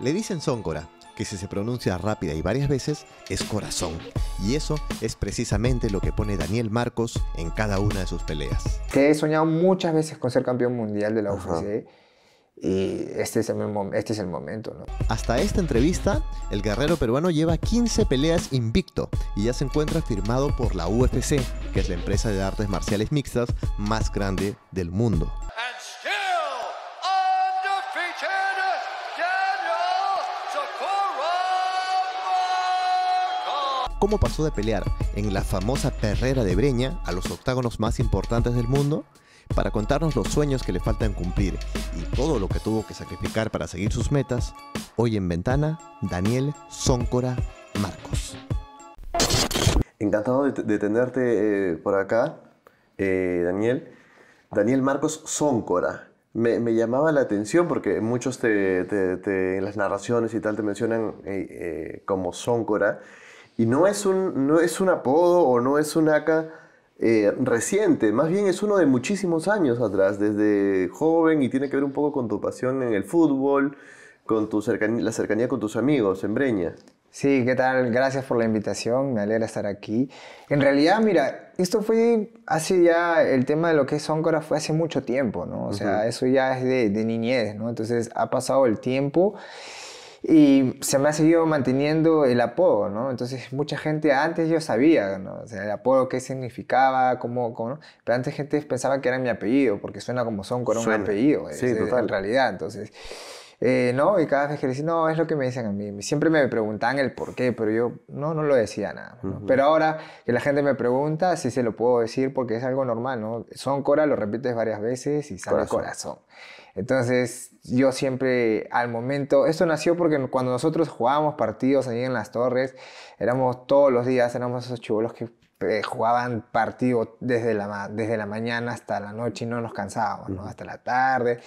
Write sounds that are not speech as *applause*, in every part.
Le dicen Zóncora, que si se pronuncia rápida y varias veces es corazón. Y eso es precisamente lo que pone Daniel Marcos en cada una de sus peleas. Que he soñado muchas veces con ser campeón mundial de la UFC. Y este es, el, este es el momento. Hasta esta entrevista, el guerrero peruano lleva 15 peleas invicto y ya se encuentra firmado por la UFC, que es la empresa de artes marciales mixtas más grande del mundo. cómo pasó de pelear en la famosa perrera de Breña a los octágonos más importantes del mundo para contarnos los sueños que le faltan cumplir y todo lo que tuvo que sacrificar para seguir sus metas, hoy en Ventana, Daniel Sóncora Marcos. Encantado de, tenerte eh, por acá, eh, Daniel. Daniel Marcos Sóncora. Me, llamaba la atención porque muchos te, en las narraciones y tal te mencionan eh, como Sóncora. Y no es un, no es un apodo o no es un acá eh, reciente, más bien es uno de muchísimos años atrás, desde joven y tiene que ver un poco con tu pasión en el fútbol, con tu cercanía, la cercanía con tus amigos en Breña. Sí, ¿qué tal? Gracias por la invitación, me alegra estar aquí. En realidad, mira, esto fue hace ya, el tema de lo que es Óncora fue hace mucho tiempo, ¿no? O sea, eso ya es de, de, niñez, ¿no? Entonces ha pasado el tiempo y se me ha seguido manteniendo el apodo, ¿no? Entonces mucha gente antes yo sabía, ¿no? O sea, el apodo qué significaba, cómo, cómo ¿no? pero antes gente pensaba que era mi apellido porque suena como son con un apellido, sí, total. en realidad, entonces. Eh, ¿no? Y cada vez que decía, no, es lo que me dicen a mí. Siempre me preguntaban el por qué, pero yo no, no lo decía nada. Pero ahora que la gente me pregunta, sí se lo puedo decir porque es algo normal, ¿no? Son Cora, lo repites varias veces y sale corazón. corazón. Entonces yo siempre al momento, esto nació porque cuando nosotros jugábamos partidos allí en las torres, éramos todos los días, éramos esos chivolos que eh, jugaban partidos desde la, desde la mañana hasta la noche y no nos cansábamos, hasta la tarde.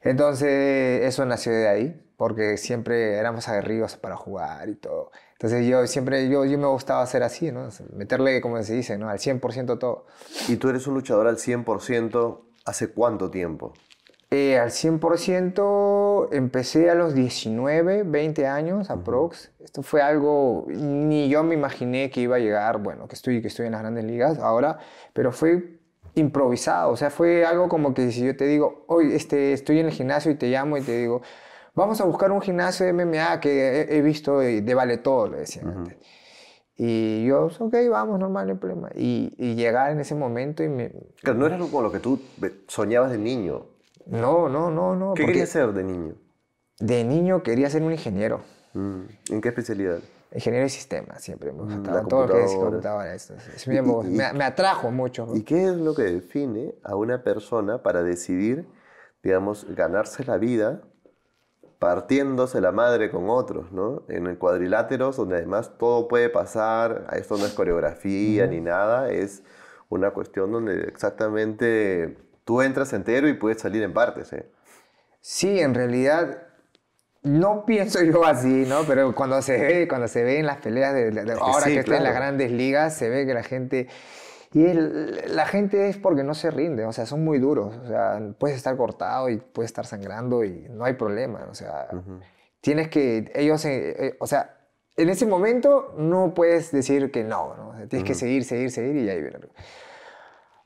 Entonces eso nació de ahí, porque siempre éramos aguerridos para jugar y todo. Entonces yo siempre, yo, me gustaba hacer así, ¿no? meterle, como se dice, ¿no? al 100% todo. ¿Y tú eres un luchador al 100% hace cuánto tiempo? Eh, al 100% empecé a los 19, 20 años aprox. Esto fue algo, ni yo me imaginé que iba a llegar, bueno, que estoy, que estoy en las grandes ligas ahora, pero fue improvisado, o sea, fue algo como que si yo te digo, hoy este, estoy en el gimnasio y te llamo y te digo, vamos a buscar un gimnasio de MMA que he, visto de, vale todo, le decían Y yo, pues, ok, vamos, normal, el problema. Y, llegar en ese momento y me... no era como lo que tú soñabas de niño. No, no, no, no. ¿Qué querías ser de niño? De niño quería ser un ingeniero. Mm, ¿En qué especialidad? Ingeniero de sistemas, siempre me mm, gustaba. Todo lo que es computadora, esto. me, me, atrajo mucho. ¿Y qué es lo que define a una persona para decidir, digamos, ganarse la vida partiéndose la madre con otros, ¿no? En el cuadriláteros, donde además todo puede pasar, esto no es coreografía ni nada, es una cuestión donde exactamente tú entras entero y puedes salir en partes. ¿eh? Sí, en realidad no *laughs* pienso yo así, ¿no? Pero cuando se ve, cuando se ve en las peleas de, ahora que están en las grandes ligas, se ve que la gente y la gente es porque no se rinde, o sea, son muy duros, o sea, puedes estar cortado y puedes estar sangrando y no hay problema, o sea, tienes que ellos, eh, eh, o sea, en ese momento no puedes decir que no, ¿no? tienes que seguir, seguir, seguir y ahí viene.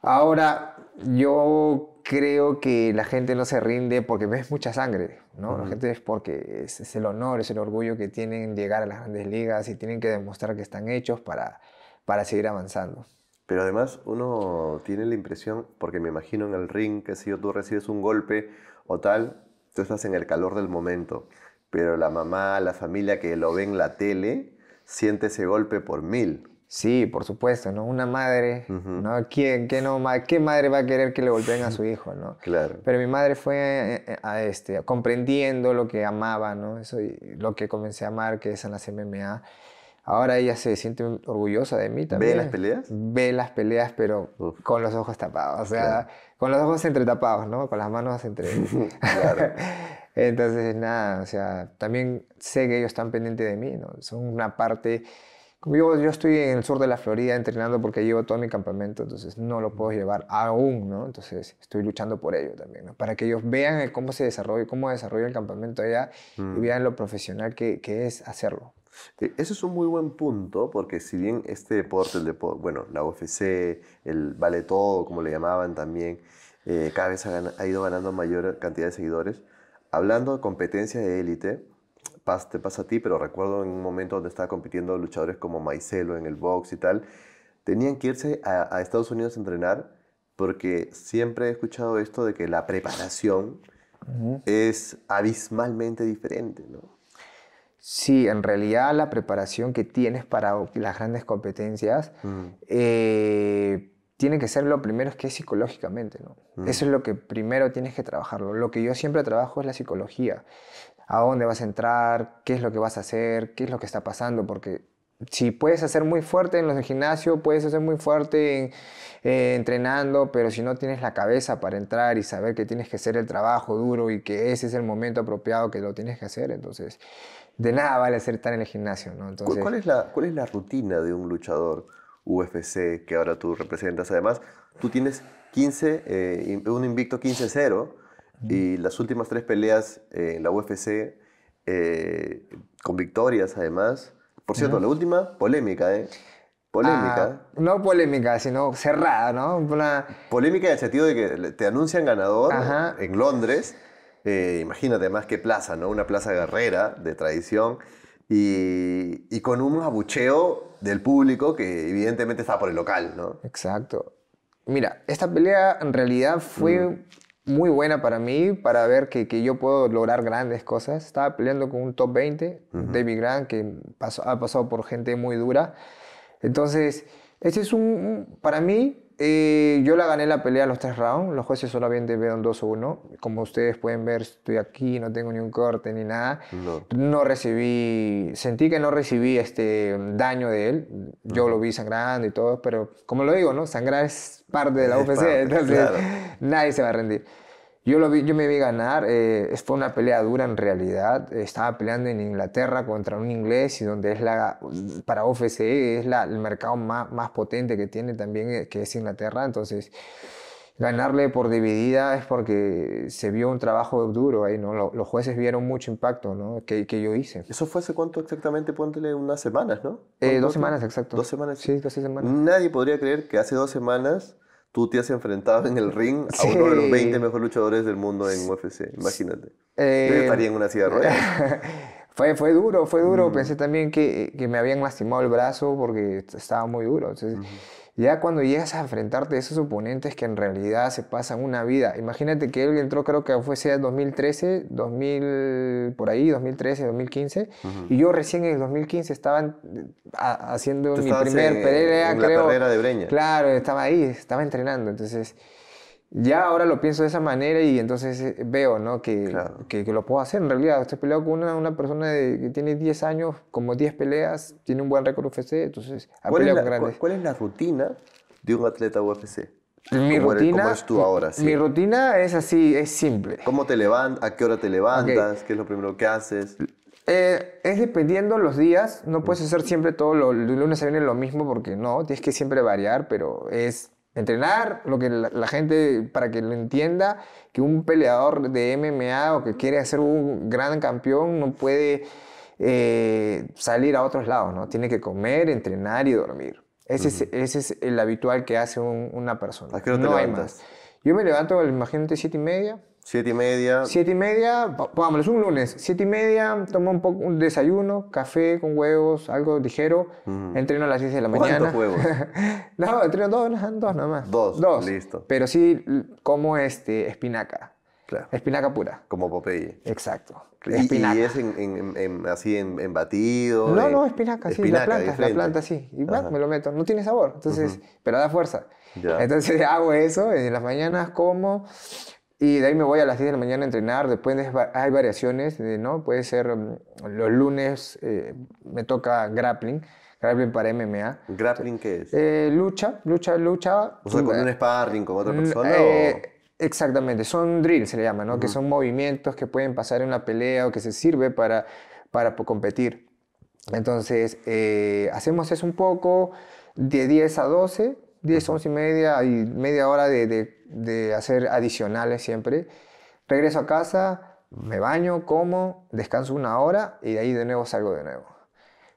Ahora yo creo que la gente no se rinde porque ves mucha sangre, ¿no? La gente es porque es, el honor, es el orgullo que tienen llegar a las grandes ligas y tienen que demostrar que están hechos para, para seguir avanzando. Pero además uno tiene la impresión, porque me imagino en el ring, que si tú recibes un golpe o tal, tú estás en el calor del momento, pero la mamá, la familia que lo ve en la tele, siente ese golpe por mil. Sí, por supuesto, ¿no? Una madre, ¿no? ¿Quién, qué, no ¿Qué madre va a querer que le golpeen a su *laughs* hijo, ¿no? claro. Pero mi madre fue eh, eh, a, este, comprendiendo lo que amaba, ¿no? Eso, lo que comencé a amar, que es en las MMA. Ahora ella se siente orgullosa de mí también. ¿Ve las peleas? Ve las peleas, pero con los ojos tapados, o sea, con los ojos tapados, ¿no? Con las manos entre... *laughs* *laughs* Entonces, nada, o sea, también sé que ellos están pendientes de mí, ¿no? Son una parte yo, estoy en el sur de la Florida entrenando porque llevo todo mi campamento, entonces no lo puedo llevar aún, ¿no? Entonces estoy luchando por ello también, ¿no? Para que ellos vean cómo se desarrolla, cómo desarrolla el campamento allá y mm. vean lo profesional que, que es hacerlo. Eso es un muy buen punto, porque si bien este deporte, el deporte bueno, la UFC, el vale todo, como le llamaban también, eh, cada vez ha, ha, ido ganando mayor cantidad de seguidores, hablando de competencia de élite, te pasa a ti, pero recuerdo en un momento donde estaba compitiendo luchadores como Maicelo en el box y tal, tenían que irse a, Estados Unidos a entrenar porque siempre he escuchado esto de que la preparación es abismalmente diferente, ¿no? Sí, en realidad la preparación que tienes para las grandes competencias eh, tiene que ser lo primero es que es psicológicamente, Eso es lo que primero tienes que trabajarlo. Lo que yo siempre trabajo es la psicología a dónde vas a entrar, qué es lo que vas a hacer, qué es lo que está pasando, porque si puedes hacer muy fuerte en los gimnasio, puedes hacer muy fuerte en, eh, entrenando, pero si no tienes la cabeza para entrar y saber que tienes que hacer el trabajo duro y que ese es el momento apropiado que lo tienes que hacer, entonces de nada vale hacer estar en el gimnasio. ¿no? Entonces, ¿Cuál, es la, es la rutina de un luchador UFC que ahora tú representas? Además, tú tienes 15, eh, un invicto 15-0 y las últimas tres peleas eh, en la UFC, eh, con victorias además. Por cierto, la última, polémica, ¿eh? Polémica. Ah, no polémica, sino cerrada, ¿no? Una... Polémica en el sentido de que te anuncian ganador en Londres. Eh, imagínate, además, qué plaza, ¿no? Una plaza guerrera de tradición. Y, con un abucheo del público que evidentemente estaba por el local, ¿no? Exacto. Mira, esta pelea en realidad fue mm muy buena para mí, para ver que, yo puedo lograr grandes cosas. Estaba peleando con un top 20, David Grant, que ha pasado por gente muy dura. Entonces, ese es un, para mí, yo la gané la pelea a los tres rounds. Los jueces solamente vieron 2-1. Como ustedes pueden ver, estoy aquí, no tengo ni un corte ni nada. No, recibí, sentí que no recibí este daño de él. Yo lo vi sangrando y todo, pero como lo digo, ¿no? Sangrar es parte de la UFC, entonces nadie se va a rendir. Yo, lo vi, yo me vi ganar, eh, fue una pelea dura en realidad. Estaba peleando en Inglaterra contra un inglés y donde es la, para UFC e es la, el mercado más, más potente que tiene también, eh, que es Inglaterra. Entonces, ganarle por dividida es porque se vio un trabajo duro ahí, ¿no? Los jueces vieron mucho impacto, ¿no? Que, que yo hice. ¿Eso fue hace cuánto exactamente? Póntele unas semanas, ¿no? Eh, dos semanas, exacto. Dos semanas. Sí, casi semanas. Nadie podría creer que hace dos semanas tú te has enfrentado en el ring a uno de los 20 mejores luchadores del mundo en UFC, imagínate. Eh, en una silla *laughs* Fue, fue duro, fue duro. Mm. Pensé también que, me habían lastimado el brazo porque estaba muy duro. Entonces, ya cuando llegas a enfrentarte a esos oponentes que en realidad se pasan una vida, imagínate que él entró creo que fue sea 2013, 2000, por ahí, 2013, 2015, y yo recién en el 2015 estaba haciendo mi primer eh, en, creo. de Breña. Claro, estaba ahí, estaba entrenando, entonces ya ahora lo pienso de esa manera y entonces eh, veo, ¿no? Que, que, lo puedo hacer en realidad. Estoy peleado con una, una persona que tiene 10 años, como 10 peleas, tiene un buen récord UFC, entonces ha ¿Cuál, es la, grandes. ¿Cuál es la rutina de un atleta UFC? Mi rutina, tú ahora, Mi rutina es así, es simple. ¿Cómo te levantas? ¿A qué hora te levantas? ¿Qué es lo primero que haces? Eh, es dependiendo los días. No puedes mm. hacer siempre todo lo, lunes a viernes lo mismo porque no, tienes que siempre variar, pero es Entrenar lo que la, gente, para que lo entienda, que un peleador de MMA o que quiere ser un gran campeón no puede eh, salir a otros lados, ¿no? Tiene que comer, entrenar y dormir. Ese, es, el habitual que hace una persona. no Yo me levanto, imagínate, siete y media, Siete y media. Siete y media, es un lunes. Siete y media, tomo un poco un desayuno, café con huevos, algo ligero. Entreno a las seis de la mañana. ¿Cuántos huevos? *laughs* no, entreno dos, dos nada más. Dos, dos. Listo. Pero sí como este, espinaca. Espinaca pura. Como Popeye. Exacto. Y, es en, en, así en, batido. No, no, espinaca, sí. la planta, la planta, sí. Y bueno, me lo meto. No tiene sabor, entonces, pero da fuerza. Entonces *laughs* hago eso, en las mañanas como. Y de ahí me voy a las 10 de la mañana a entrenar. Después hay variaciones, ¿no? Puede ser mm, los lunes eh, me toca grappling, grappling para MMA. ¿Grappling qué es? Eh, lucha, lucha, lucha. O sea, con un sparring, con otra mm, persona. Eh, exactamente, son drills se le llama, ¿no? Que son movimientos que pueden pasar en una pelea o que se sirve para, para competir. Entonces, hacemos eso un poco de 10 a 12, 10, 11 y media y media hora de de hacer adicionales siempre. Regreso a casa, me baño, como, descanso una hora y de ahí de nuevo salgo de nuevo.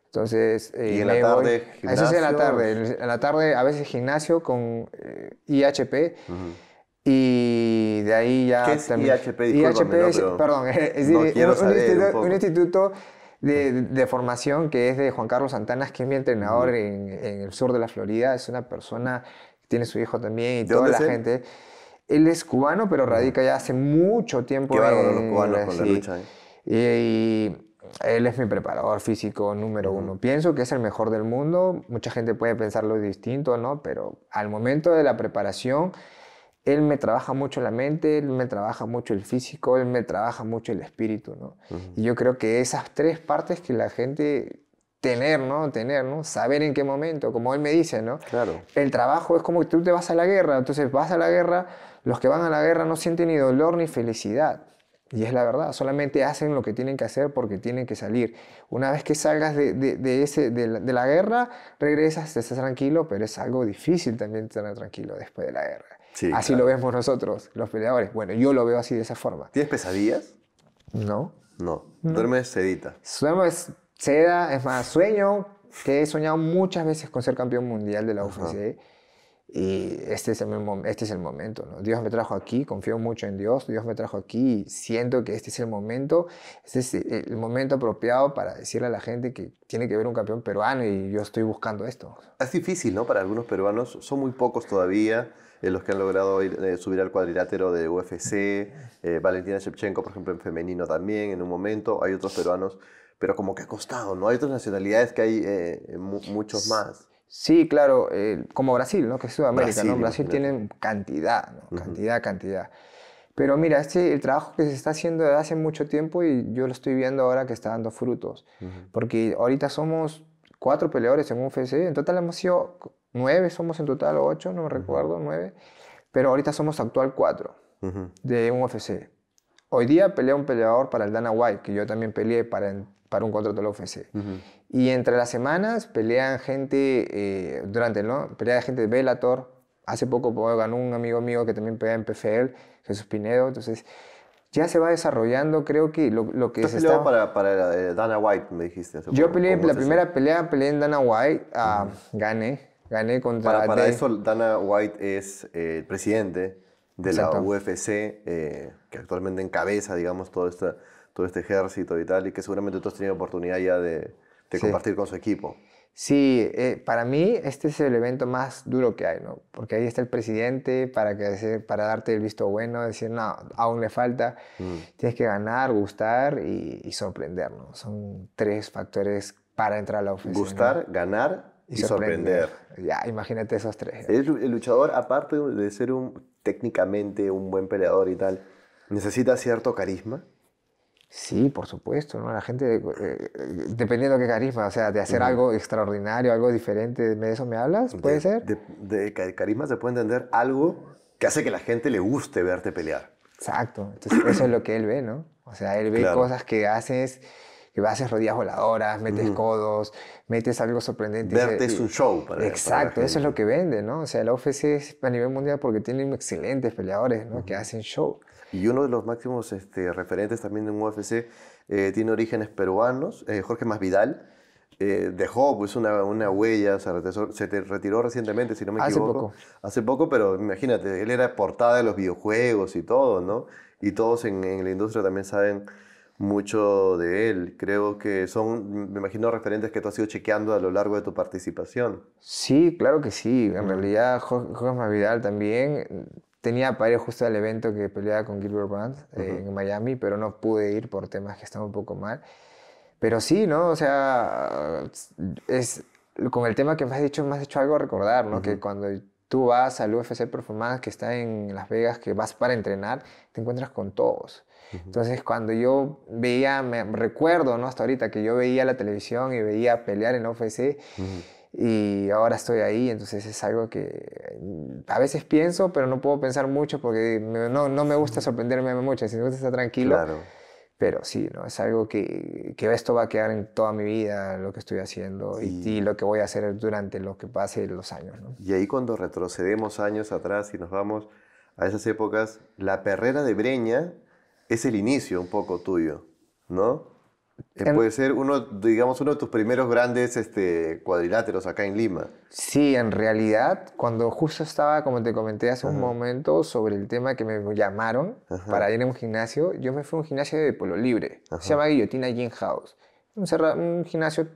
Entonces, eh, en la tarde, A en la tarde, en la tarde a veces gimnasio con eh, IHP y de ahí ya... ¿Qué es también, IHP? perdón, *laughs* es un, instituto, de, formación que es de Juan Carlos Santana, que es mi entrenador en, el sur de la Florida. Es una persona tiene su hijo también y toda la gente. Él es cubano, pero radica ya hace mucho tiempo Qué en los cubanos con la lucha. Y, él es mi preparador físico número uno. Pienso que es el mejor del mundo. Mucha gente puede pensarlo distinto, ¿no? Pero al momento de la preparación, él me trabaja mucho la mente, él me trabaja mucho el físico, él me trabaja mucho el espíritu, ¿no? Y yo creo que esas tres partes que la gente tener, ¿no? Tener, ¿no? Saber en qué momento, como él me dice, ¿no? Claro. El trabajo es como que tú te vas a la guerra, entonces vas a la guerra, los que van a la guerra no sienten ni dolor ni felicidad. Y es la verdad, solamente hacen lo que tienen que hacer porque tienen que salir. Una vez que salgas de, ese, de la, guerra, regresas, te estás tranquilo, pero es algo difícil también estar tranquilo después de la guerra. Sí, así lo vemos nosotros, los peleadores. Bueno, yo lo veo así de esa forma. ¿Tienes pesadillas? No. No. no. Duermes sedita. Duermes seda, es más, sueño que he soñado muchas veces con ser campeón mundial de la UFC. Y este es, el, este es el momento, Dios me trajo aquí, confío mucho en Dios, Dios me trajo aquí y siento que este es el momento, este es el momento apropiado para decirle a la gente que tiene que ver un campeón peruano y yo estoy buscando esto. Es difícil, ¿no? Para algunos peruanos, son muy pocos todavía eh, los que han logrado eh, subir al cuadrilátero de UFC, eh, Valentina Shevchenko, por ejemplo, en femenino también, en un momento, hay otros peruanos pero como que ha costado, ¿no? Hay otras nacionalidades que hay eh, muchos más. Sí, claro, eh, como Brasil, ¿no? Que es Sudamérica, Brasil, ¿no? Brasil tienen cantidad, ¿no? Cantidad, cantidad. Pero mira, este el trabajo que se está haciendo desde hace mucho tiempo y yo lo estoy viendo ahora que está dando frutos. Porque ahorita somos cuatro peleadores en UFC, en total hemos sido nueve, somos en total ocho, no me recuerdo, nueve. Pero ahorita somos actual cuatro de un UFC. Hoy día pelea un peleador para el Dana White, que yo también peleé para para un contrato de la UFC. Y entre las semanas pelean gente, eh, durante, ¿no? Pelea gente de Bellator. Hace poco ganó un amigo mío que también pelea en PFL, Jesús Pinedo. Entonces, ya se va desarrollando, creo que lo, lo que es has para, Dana White, me dijiste. Yo peleé, la primera pelea peleé en Dana White, ah, gané, gané contra... Para, eso Dana White es eh, el presidente de la UFC, eh, que actualmente encabeza, digamos, toda esta todo este ejército y tal, y que seguramente tú has tenido oportunidad ya de, compartir con su equipo. Sí, eh, para mí este es el evento más duro que hay, ¿no? Porque ahí está el presidente para, que, para darte el visto bueno, decir, no, aún le falta. Mm. Tienes que ganar, gustar y, sorprender, ¿no? Son tres factores para entrar a la oficina. Gustar, ganar y, sorprender. Ya, imagínate esos tres. El, luchador, aparte de ser un, técnicamente un buen peleador y tal, necesita cierto carisma. Sí, por supuesto, ¿no? La gente, eh, eh, dependiendo de qué carisma, o sea, de hacer algo extraordinario, algo diferente, ¿de eso me hablas? ¿Puede ser? De, de, carisma se puede entender algo que hace que la gente le guste verte pelear. Exacto, eso es lo que él ve, ¿no? O sea, él ve cosas que haces, que haces rodillas voladoras, metes codos, metes algo sorprendente. Verte es un show para Exacto, eso es lo que vende, ¿no? O sea, la UFC es a nivel mundial porque tiene excelentes peleadores, ¿no? Que hacen show. Y uno de los máximos este, referentes también de un UFC eh, tiene orígenes peruanos, eh, Jorge Masvidal. Eh, dejó pues una, huella, se retiró recientemente, si no me equivoco. Hace poco. Hace poco, pero imagínate, él era portada de los videojuegos y todo, ¿no? Y todos en, la industria también saben mucho de él. Creo que son, me imagino, referentes que tú has ido chequeando a lo largo de tu participación. Sí, claro que sí. En realidad, Jorge Masvidal también Tenía para ir justo al evento que peleaba con Gilbert Brandt eh, en Miami, pero no pude ir por temas que estaban un poco mal. Pero sí, ¿no? O sea, es con el tema que me has dicho, me has hecho algo recordar, ¿no? Que cuando tú vas al UFC Performance, que está en Las Vegas, que vas para entrenar, te encuentras con todos. Entonces, cuando yo veía, me recuerdo, ¿no? Hasta ahorita que yo veía la televisión y veía pelear en el UFC, y ahora estoy ahí, entonces es algo que mm, a veces pienso, pero no puedo pensar mucho porque no, no me gusta sorprenderme mucho, si me gusta estar tranquilo. Claro. Pero sí, ¿no? es algo que, que, esto va a quedar en toda mi vida, lo que estoy haciendo y, lo que voy a hacer durante lo que pase los años. Y ahí cuando retrocedemos años atrás y nos vamos a esas épocas, la perrera de Breña es el inicio un poco tuyo, ¿no? Eh, puede ser uno, digamos, uno de tus primeros grandes este, cuadriláteros acá en Lima. Sí, en realidad, cuando justo estaba, como te comenté hace un momento, sobre el tema que me llamaron para ir a un gimnasio, yo me fui a un gimnasio de Polo Libre. Se llama Guillotina Gym House. Un, gimnasio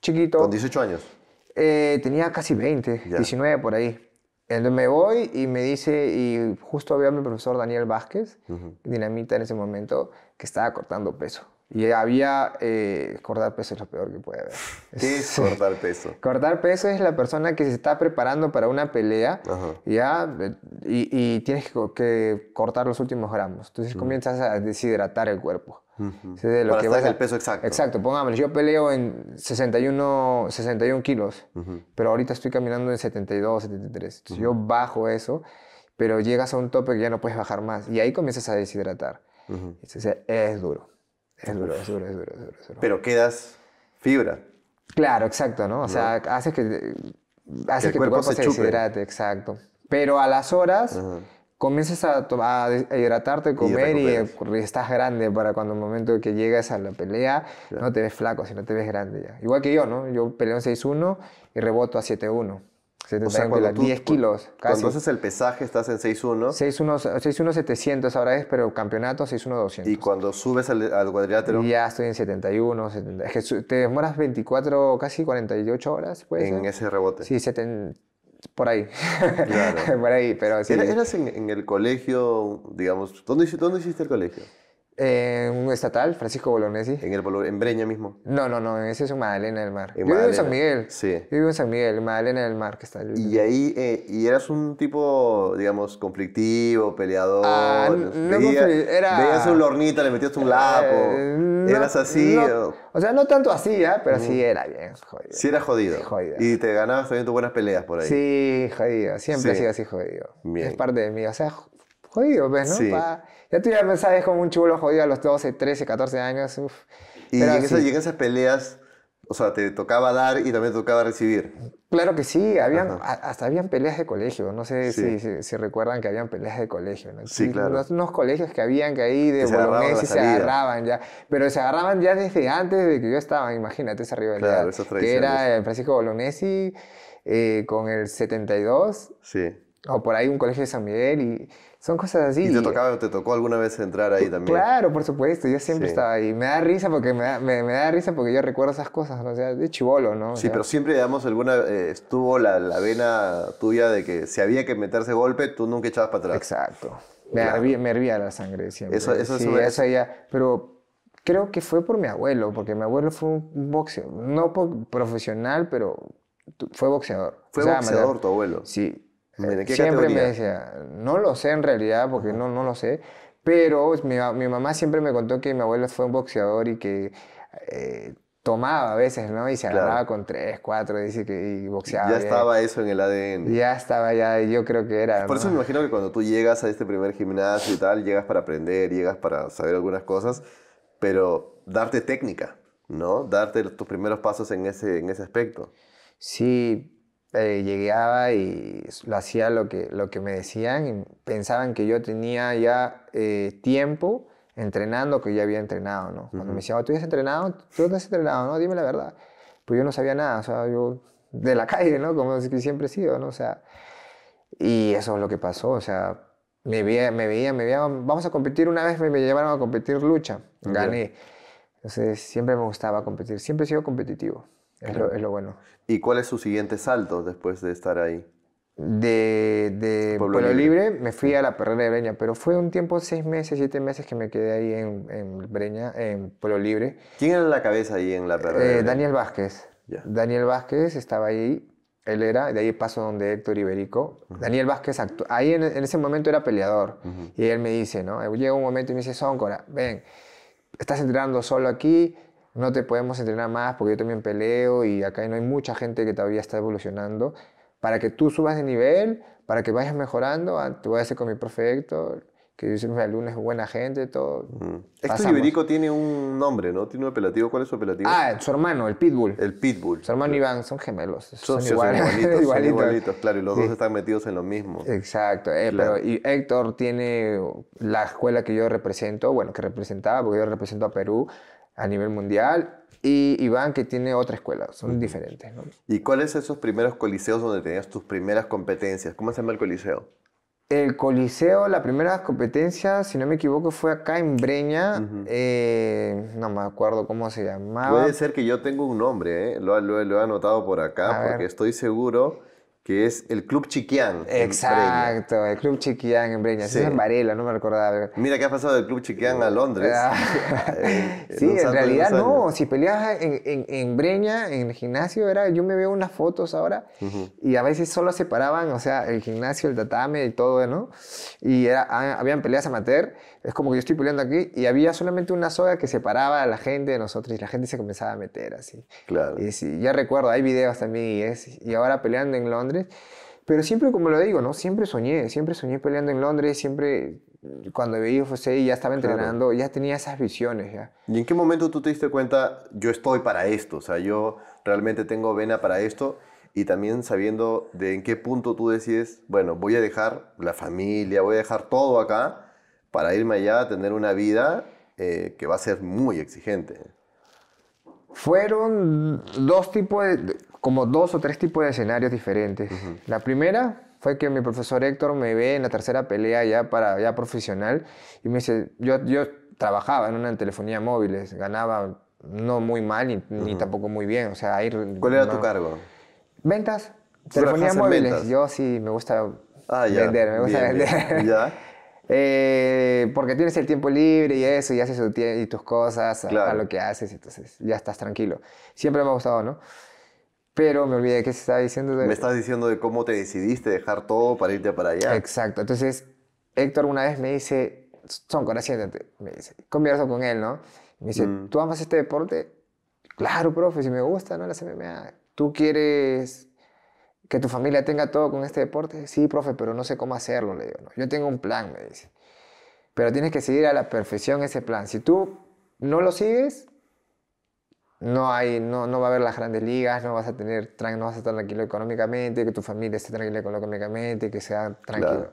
chiquito. ¿Con 18 años? Eh, tenía casi 20, 19 por ahí. Entonces me voy y me dice, y justo había mi profesor Daniel Vázquez, Dinamita en ese momento, que estaba cortando peso. Y había. Eh, cortar peso es lo peor que puede haber. *laughs* ¿Qué es cortar peso? *laughs* Cortar peso es la persona que se está preparando para una pelea ¿ya? Y, tienes que, cortar los últimos gramos. Entonces mm. comienzas a deshidratar el cuerpo. que el peso exacto. Exacto, pongámoslo. Yo peleo en 61, 61 kilos, pero ahorita estoy caminando en 72, 73. Entonces yo bajo eso, pero llegas a un tope que ya no puedes bajar más. Y ahí comienzas a deshidratar. Eh, es duro. Es duro, es duro, es duro, Pero quedas fibra. Claro, exacto, ¿no? O sea, hace que, haces que, cuerpo tu cuerpo se, exacto. Pero a las horas comienzas a, a, hidratarte, comer y, estás grande para cuando el momento que llegas a la pelea no te ves flaco, sino te ves grande ya. Igual que yo, ¿no? Yo peleo en 6-1 y reboto a 7-1. 10 kilos. Cuando haces el pesaje estás en 6-1. 6 700 ahora es, pero campeonato 6-1, 200. Y cuando subes al, al, cuadrilátero. Ya estoy en 71, 70. te demoras 24, casi 48 horas, pues. En ese rebote. Sí, 70 por ahí. Claro. *laughs* por ahí, pero sí. ¿Eras en, en, el colegio, digamos, ¿dónde, dónde hiciste el colegio? En eh, un estatal, Francisco Bolognesi. En en Breña mismo. No, no, no, ese es en Magdalena del Mar. vivo en San Miguel. Sí. vivo en San Miguel, en Magdalena del Mar, que está el... Y ahí, eh, y eras un tipo, digamos, conflictivo, peleador. Ah, no, no era... Veías un lornita, le metías un eh, lapo. eras así. o... sea, no tanto así, ¿ya? pero sí era bien jodido. Sí era jodido. jodido. Y te ganabas también tus buenas peleas por ahí. Sí, jodido. Siempre sido así jodido. Es parte de mí. O sea, jodido, pues, ¿no? ya tú ya pensabas como un chulo jodido a los 12, 13, 14 años. Y, en esas, peleas, o sea, te tocaba dar y también te tocaba recibir. Claro que sí, habían, hasta habían peleas de colegio, no sé si, recuerdan que habían peleas de colegio. ¿no? Sí, claro. Unos, colegios que habían que ahí de bolonés se agarraban ya, pero se agarraban ya desde antes de que yo estaba, imagínate esa rivalidad. Claro, que era Francisco bolonesi eh, con el 72. Sí o por ahí un colegio de San Miguel y son cosas así. ¿Y te, tocaba, te tocó alguna vez entrar ahí también? Claro, por supuesto, yo siempre estaba ahí. Me da risa porque me da, me, da risa porque yo recuerdo esas cosas, ¿no? O sea, de chivolo, ¿no? sí, pero siempre, digamos, alguna eh, estuvo la, la, vena tuya de que si había que meterse golpe, tú nunca echabas para atrás. Exacto. Me, hervía, me la sangre siempre. Eso, eso, sí, eso ya, pero creo que fue por mi abuelo, porque mi abuelo fue un boxeador, no profesional, pero fue boxeador. Fue boxeador tu abuelo. Sí, siempre me decía, no lo sé en realidad porque no, no lo sé, pero mi, mamá siempre me contó que mi abuelo fue un boxeador y que eh, tomaba a veces, ¿no? Y se con tres, cuatro, dice que y boxeaba. Ya, estaba eso en el ADN. Ya estaba, ya, yo creo que era. Por eso me imagino que cuando tú llegas a este primer gimnasio y tal, llegas para aprender, llegas para saber algunas cosas, pero darte técnica, ¿no? Darte tus primeros pasos en ese, en ese aspecto. Sí, eh, llegaba y lo hacía lo que, lo que me decían y pensaban que yo tenía ya eh, tiempo entrenando que ya había entrenado, ¿no? Cuando me decían, oh, ¿tú ya has entrenado? ¿Tú no has entrenado? No, dime la verdad. Pues yo no sabía nada, o sea, yo de la *laughs* calle, ¿no? Como siempre he sido, ¿no? O sea, y eso es lo que pasó, o sea, me veía, me veía, me vamos a competir, una vez me, llevaron a competir lucha, gané. Entonces, siempre me gustaba competir, siempre he sido competitivo. Es lo, bueno. ¿Y cuál es su siguiente salto después de estar ahí? de, de Pueblo, Libre. me fui a la perrera de Breña, pero fue un tiempo, seis meses, siete meses que me quedé ahí en, en Breña, en Pueblo Libre. ¿Quién era la cabeza ahí en la perrera? Eh, Daniel Vázquez. Daniel Vázquez estaba ahí, él era, de ahí paso donde Héctor Iberico. Daniel Vázquez ahí en, ese momento era peleador, y él me dice, ¿no? Llega un momento y me dice, Sóncora, ven, estás entrenando solo aquí, no te podemos entrenar más porque yo también peleo y acá no hay mucha gente que todavía está evolucionando. Para que tú subas de nivel, para que vayas mejorando, ah, te voy a hacer con mi profe que yo siempre mi alumno es buena gente, todo. Este Héctor tiene un nombre, ¿no? Tiene un apelativo. ¿Cuál es su apelativo? Ah, su hermano, el Pitbull. El Pitbull. Su hermano Iván, son gemelos. Son, *laughs* igualitos, igualitos. claro, y los dos están metidos en lo mismo. Exacto, eh, pero y Héctor tiene la escuela que yo represento, bueno, que representaba, porque yo represento a Perú, a nivel mundial y Iván que tiene otra escuela, son diferentes. ¿Y cuáles esos primeros coliseos donde tenías tus primeras competencias? ¿Cómo se llama el coliseo? El coliseo, la primera competencia, si no me equivoco, fue acá en Breña. Eh, no me acuerdo cómo se llamaba. Puede ser que yo tengo un nombre, ¿eh? lo, he anotado por acá, porque estoy seguro que es el Club Chiquián. Exacto, el Club Chiquián en Breña. Sí. es en Varela, no me recordaba. Mira qué ha pasado del Club Chiquián a Londres. Ah. *laughs* Eh, sí, en realidad no. Si peleabas en, en, Breña, en el gimnasio, era, yo me veo unas fotos ahora y a veces solo separaban, o sea, el gimnasio, el tatame y todo, ¿no? Y ah, habían peleas amateur. Es como que yo estoy peleando aquí y había solamente una soga que separaba a la gente de nosotros y la gente se comenzaba a meter así. Claro. Y ya recuerdo, hay videos también es, y ahora peleando en Londres pero siempre, como lo digo, ¿no? Siempre soñé, siempre soñé peleando en Londres, siempre mm, cuando veía UFC ya estaba entrenando, ya tenía esas visiones ¿Y en qué momento tú te diste cuenta, yo estoy para esto, o sea, yo realmente tengo vena para esto? Y también sabiendo de en qué punto tú decides, bueno, voy a dejar la familia, voy a dejar todo acá para irme allá a tener una vida eh, que va a ser muy exigente. Fueron dos tipos de, como dos o tres tipos de escenarios diferentes. La primera fue que mi profesor Héctor me ve en la tercera pelea ya, para, ya profesional y me dice, yo, yo trabajaba en una telefonía móviles, ganaba no muy mal ni, tampoco muy bien. O sea, ahí, ¿Cuál era tu cargo? Ventas, telefonía móviles. Yo sí me gusta ah, vender, me gusta vender. ¿Ya? *laughs* Eh, porque tienes el tiempo libre y eso, y haces tus cosas, lo que haces, entonces ya estás tranquilo. Siempre me ha gustado, ¿no? Pero me olvidé que se estaba diciendo. Me estás diciendo de cómo te decidiste dejar todo para irte para allá. Exacto. Entonces, Héctor una vez me dice, son siéntate. Me dice, converso con él, ¿no? Me dice, mm. ¿tú amas este deporte? Claro, profe, si me gusta, ¿no? La CMMA. ¿Tú quieres que tu familia tenga todo con este deporte? Sí, profe, pero no sé cómo hacerlo, le digo. ¿no? Yo tengo un plan, me dice. Pero tienes que seguir a la perfección ese plan. Si tú no lo sigues, no, hay, no, no va a haber las grandes ligas, no vas a tener no vas a estar tranquilo económicamente, que tu familia esté tranquila económicamente, que sea tranquilo.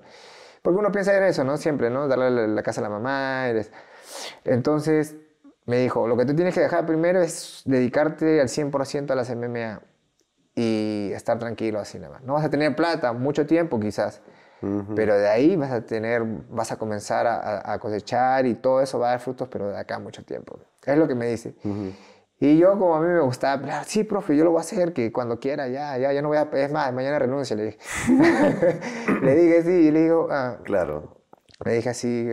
Porque uno piensa en eso, ¿no? Siempre, ¿no? Darle la, casa a la mamá. Entonces me dijo, lo que tú tienes que dejar primero es dedicarte al 100% a las MMA y estar tranquilo así nada más. No vas a tener plata mucho tiempo quizás, pero de ahí vas a tener, vas a comenzar a, cosechar y todo eso va a dar frutos, pero de acá mucho tiempo. Es lo que me dice. Y yo, como a mí me gustaba, ah, sí, profe, yo lo voy a hacer, que cuando quiera, ya, ya, ya no voy a, es más, mañana renuncio, le dije. *laughs* le dije sí, y le digo, ah". claro. me dije así,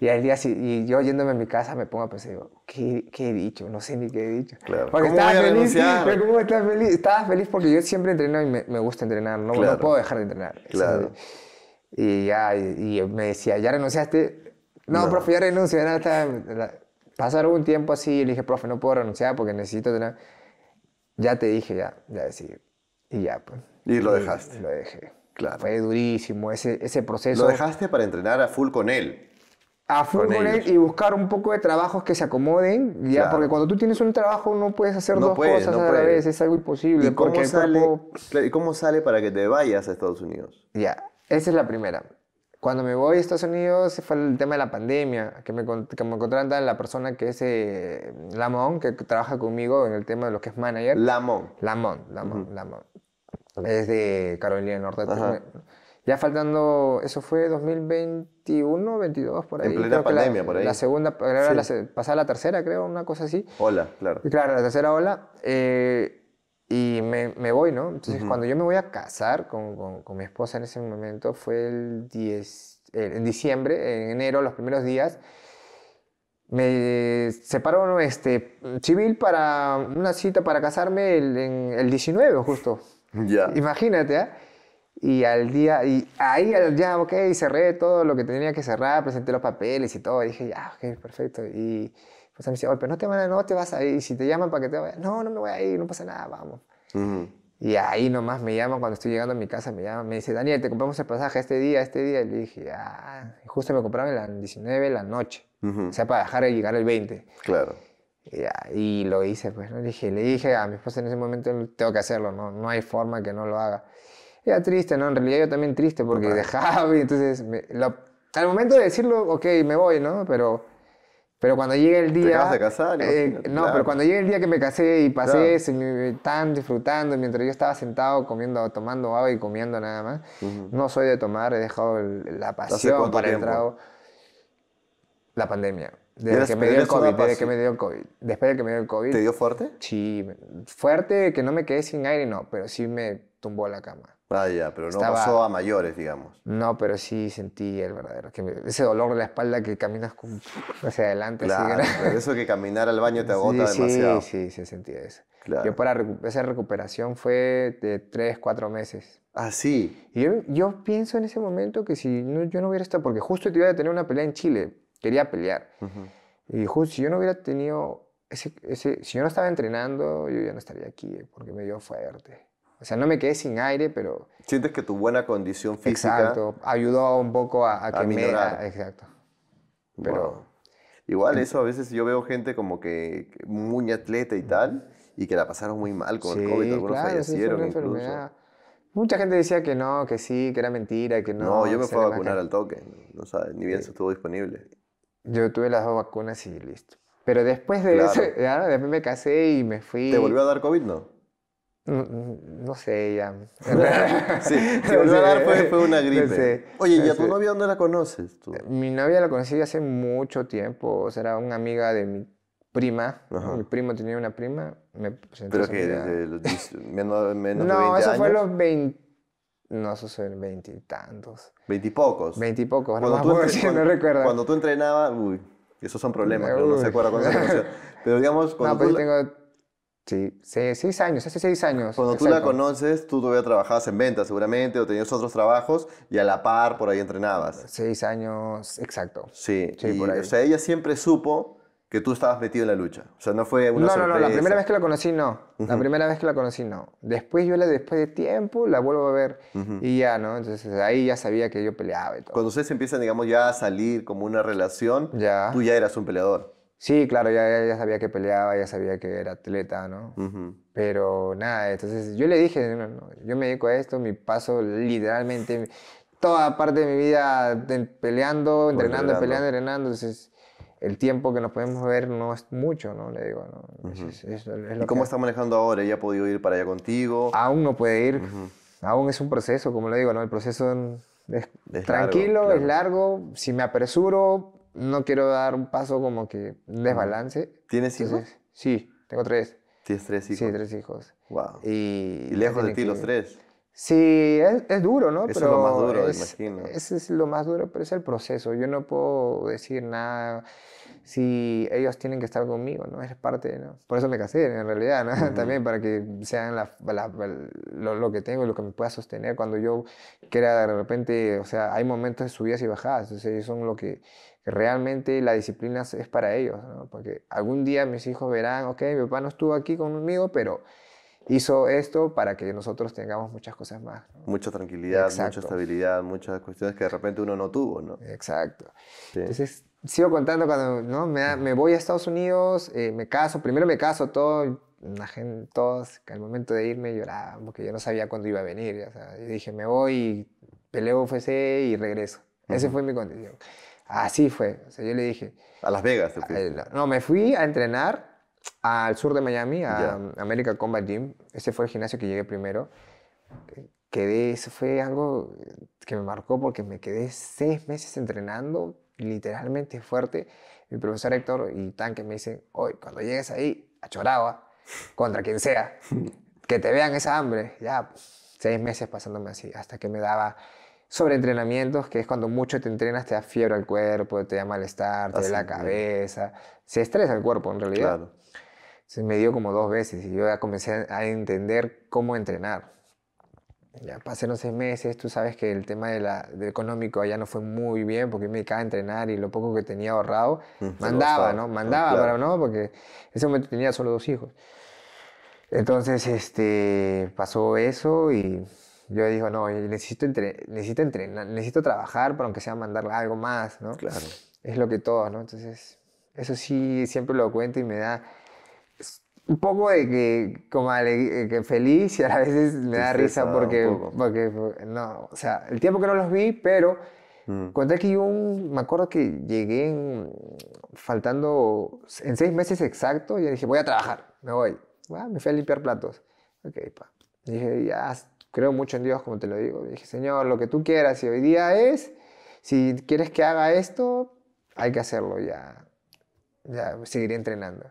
y al día y yo yéndome a mi casa me pongo a pensar, ¿qué, he dicho? No sé ni qué he dicho. Claro. Porque estaba feliz, pero ¿cómo feliz? Estaba feliz porque yo siempre entreno y me, gusta entrenar, no, puedo dejar de entrenar. Y ya, y, me decía, ¿ya renunciaste? No, profe, ya renuncio, ya nada, Pasaron un tiempo así y le dije, profe, no puedo renunciar porque necesito tener... Ya te dije, ya, ya decidí. Y ya, pues. Y lo dejaste. lo dejé. Claro. Fue durísimo ese, ese proceso. Lo dejaste para entrenar a full con él. A full con, él y buscar un poco de trabajos que se acomoden, ya, porque cuando tú tienes un trabajo no puedes hacer dos cosas a la vez, es algo imposible. ¿Y cómo, sale, ¿Y cómo sale para que te vayas a Estados Unidos? Ya, esa es la primera cuando me voy a Estados Unidos fue el tema de la pandemia, que me, que me la persona que es eh, que trabaja conmigo en el tema de lo que es manager. Lamón. Lamón, Lamón, Es de Carolina del Norte. Ya faltando, eso fue 2021, 22, por ahí. En plena pandemia, por ahí. La segunda, sí. la, tercera, creo, una cosa así. Hola, claro. claro, la tercera ola. Eh, y me, me, voy, ¿no? Entonces, cuando yo me voy a casar con, con, mi esposa en ese momento, fue el 10, eh, en diciembre, en enero, los primeros días, me separó este, civil para una cita para casarme el, en, el 19, justo. *laughs* Ya. Imagínate, ¿eh? Y al día, y ahí ya, ok, cerré todo lo que tenía que cerrar, presenté los papeles y todo, dije, ya, ok, perfecto. Y o sea, me dice, oye, pero no te, van a, no te vas a ir, si te llaman para que te vayas, no, no me voy a ir, no pasa nada, vamos. Y ahí nomás me llaman cuando estoy llegando a mi casa, me llaman, me dice, Daniel, te compramos el pasaje este día, este día. Y le dije, ah, y justo me compraron las 19 de la noche, o sea, para dejar de llegar el 20. Claro. Y, lo hice, pues, ¿no? le, dije, le dije a mi esposa en ese momento, tengo que hacerlo, no, no hay forma que no lo haga. era triste, ¿no? En realidad yo también triste porque dejaba *laughs* y entonces, al momento de decirlo, ok, me voy, ¿no? Pero pero cuando llegue el día. Te de casar. Eh, no, pero cuando llegue el día que me casé y pasé tan disfrutando mientras yo estaba sentado comiendo, tomando agua y comiendo nada más. No soy de tomar, he dejado la pasión para el trago. La pandemia. Desde, que me, dio el COVID, desde que me dio el COVID. Después de que me dio el COVID. ¿Te dio fuerte? Sí, fuerte que no me quedé sin aire, no, pero sí me tumbó la cama. Vaya, pero no pasó a mayores, digamos. No, pero sí sentí el verdadero. Que ese dolor de la espalda que caminas hacia adelante. Claro, eso que caminar al baño te agota demasiado. Sí, sí, se sentía eso. Yo para esa recuperación fue de tres, cuatro meses. Ah, sí. Y yo, pienso en ese momento que si yo no hubiera estado, porque justo te iba a tener una pelea en Chile, quería pelear. Y justo si yo no hubiera tenido, si yo no estaba entrenando, yo ya no estaría aquí, porque me dio fuerte. O sea, no me quedé sin aire, pero... Sientes que tu buena condición física... Exacto, ayudó un poco a, a, que exacto. Pero... Igual eso, a veces yo veo gente como que muy atleta y tal, y que la pasaron muy mal con el COVID, algunos fallecieron incluso. Mucha gente decía que no, que sí, que era mentira, que no. No, yo me fui a vacunar al toque, no, sabes, ni bien se estuvo disponible. Yo tuve las dos vacunas y listo. Pero después de eso, *laughs* después me casé y me fui. ¿Te volvió a dar COVID, no? Mm, no sé, ya. *laughs* sí, se volvió a dar, fue, una gripe. Oye, ¿y a tu novia dónde la conoces tú? Eh, mi novia la conocí hace mucho tiempo. O sea, era una amiga de mi prima. Mi primo tenía una prima. Me pues, ¿Pero que desde los menos, no, eso fue fue los 20. No, eso fue veintitantos. Veintipocos. Veintipocos, no, *laughs* no Cuando tú entrenabas, uy, esos son problemas, pero no se acuerda cuándo se *laughs* Pero digamos, cuando No, pues tú... tengo Sí, seis, años, hace seis años. Cuando tú la conoces, tú todavía trabajabas en ventas seguramente, o tenías otros trabajos, y a la par por ahí entrenabas. Seis años, exacto. Sí, y, O sea, ella siempre supo que tú estabas metido en la lucha. O sea, no fue una No, sorpresa. no, no, la primera vez que la conocí, no. La primera vez que la conocí, no. Después yo, la, después de tiempo, la vuelvo a ver y ya, ¿no? Entonces ahí ya sabía que yo peleaba y todo. Cuando ustedes empiezan, digamos, ya a salir como una relación, tú ya eras un peleador. Sí, claro, ya, ya sabía que peleaba, ya sabía que era atleta, ¿no? Pero nada, entonces yo le dije, yo me dedico a esto, mi paso literalmente toda parte de mi vida peleando, entrenando, peleando, entrenando. Entonces, el tiempo que nos podemos ver no es mucho, ¿no? Le digo, ¿no? es, ¿Y cómo está manejando ahora? ¿Ya ha podido ir para allá contigo? Aún no puede ir. Aún es un proceso, como le digo, ¿no? El proceso es, tranquilo, es largo. Si me apresuro, no quiero dar un paso como que desbalance. ¿Tienes hijos? Sí, tengo tres. ¿Tienes tres hijos? Sí, tres hijos. Wow. Y, lejos de ti los tres? Sí, es, duro, ¿no? Eso es lo más duro, es, imagino. Ese es lo más duro, pero es el proceso. Yo no puedo decir nada si ellos tienen que estar conmigo, ¿no? Es parte, ¿no? Por eso me casé, en realidad, ¿no? *laughs* También para que sean lo, que tengo, lo que me pueda sostener cuando yo quiera de repente, o sea, hay momentos de subidas y bajadas, entonces son lo que realmente la disciplina es para ellos, ¿no? Porque algún día mis hijos verán, ok, mi papá no estuvo aquí conmigo, pero hizo esto para que nosotros tengamos muchas cosas más. Mucha tranquilidad, mucha estabilidad, muchas cuestiones que de repente uno no tuvo, ¿no? Exacto. Entonces, sigo contando cuando ¿no? me, voy a Estados Unidos, eh, me caso, primero me caso, todo, la gente, todos que al momento de irme lloraba porque yo no sabía cuándo iba a venir. O sea, yo dije, me voy, peleo UFC y regreso. Ese fue mi condición. Así fue. O sea, yo le dije... A Las Vegas. no, me fui a entrenar al sur de Miami, a American Combat Gym. Ese fue el gimnasio que llegué primero. Quedé, eso fue algo que me marcó porque me quedé seis meses entrenando, literalmente fuerte. Mi profesor Héctor y Tanque me dicen, hoy cuando llegues ahí, a choraba contra quien sea, que te vean esa hambre. Ya, pues, seis meses pasándome así, hasta que me daba sobreentrenamientos, que es cuando mucho te entrenas, te da fiebre al cuerpo, te da malestar, te da la cabeza, se estresa el cuerpo en realidad. Se me dio como dos veces y yo ya comencé a entender cómo entrenar. Ya pasé seis meses, tú sabes que el tema de del económico allá no fue muy bien porque me dedicaba a entrenar y lo poco que tenía ahorrado, mm, mandaba, ¿no? Mandaba, pero no, porque en ese momento tenía solo dos hijos. Entonces, este, pasó eso y yo digo, no, necesito, necesito entrenar, necesito trabajar para aunque sea mandar algo más, ¿no? Claro. Es lo que todo, ¿no? Entonces, eso sí, siempre lo cuento y me da un poco de que como eh, que feliz y a *laughs* veces me da risa porque, porque no, o sea, el tiempo que no los vi, pero mm. cuando conté yo un, me acuerdo que llegué faltando en seis meses exacto y dije, voy a trabajar, me voy. Ah, me fui a limpiar platos. Ok, pa. dije, ya, creo mucho en Dios, como te lo digo. Y dije, Señor, lo que tú quieras, si hoy día es, si quieres que haga esto, hay que hacerlo ya. Ya, seguiré entrenando.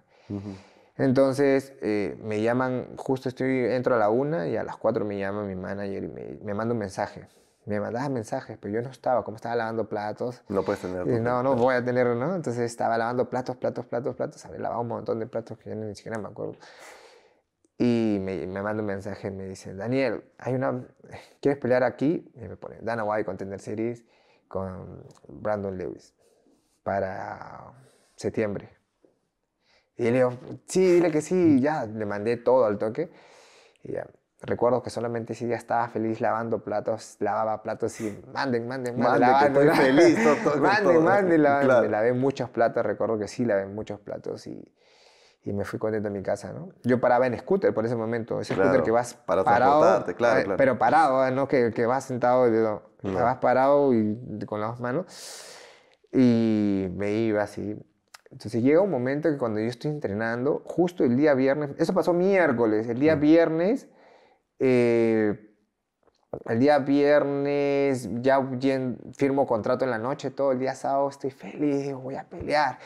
Entonces eh, me llaman, justo estoy, entro a la una y a las cuatro me llama mi manager y me, manda un mensaje. Me mandaba ah, mensajes, pero yo no estaba, como estaba lavando platos. No puedes tenerlo. no, no voy a tenerlo, ¿no? Entonces estaba lavando platos, platos, platos, platos. Había lavado un montón de platos que yo ni siquiera me acuerdo. Y me, me manda un mensaje, me dice, Daniel, hay una, ¿quieres pelear aquí? Y me pone, Dana White Contender Series con Brandon Lewis para septiembre. Y le digo, sí, dile que sí, ya, le mandé todo al toque. Y ya, recuerdo que solamente ese día estaba feliz lavando platos, lavaba platos y manden, manden, manden. Mande, que feliz. Todo, *laughs* manden, manden, lavé muchos platos, recuerdo que sí, lavé muchos platos y, me fui contento a mi casa, ¿no? Yo paraba en scooter por ese momento, ese scooter que vas para parado, transportarte, claro, eh, claro. pero parado, ¿eh? ¿no? Que, que vas sentado, no, me vas parado y con las manos. Y me iba así entonces llega un momento que cuando yo estoy entrenando, justo el día viernes, eso pasó miércoles, el día mm. viernes, eh, el día viernes ya firmo contrato en la noche, todo el día sábado estoy feliz, voy a pelear.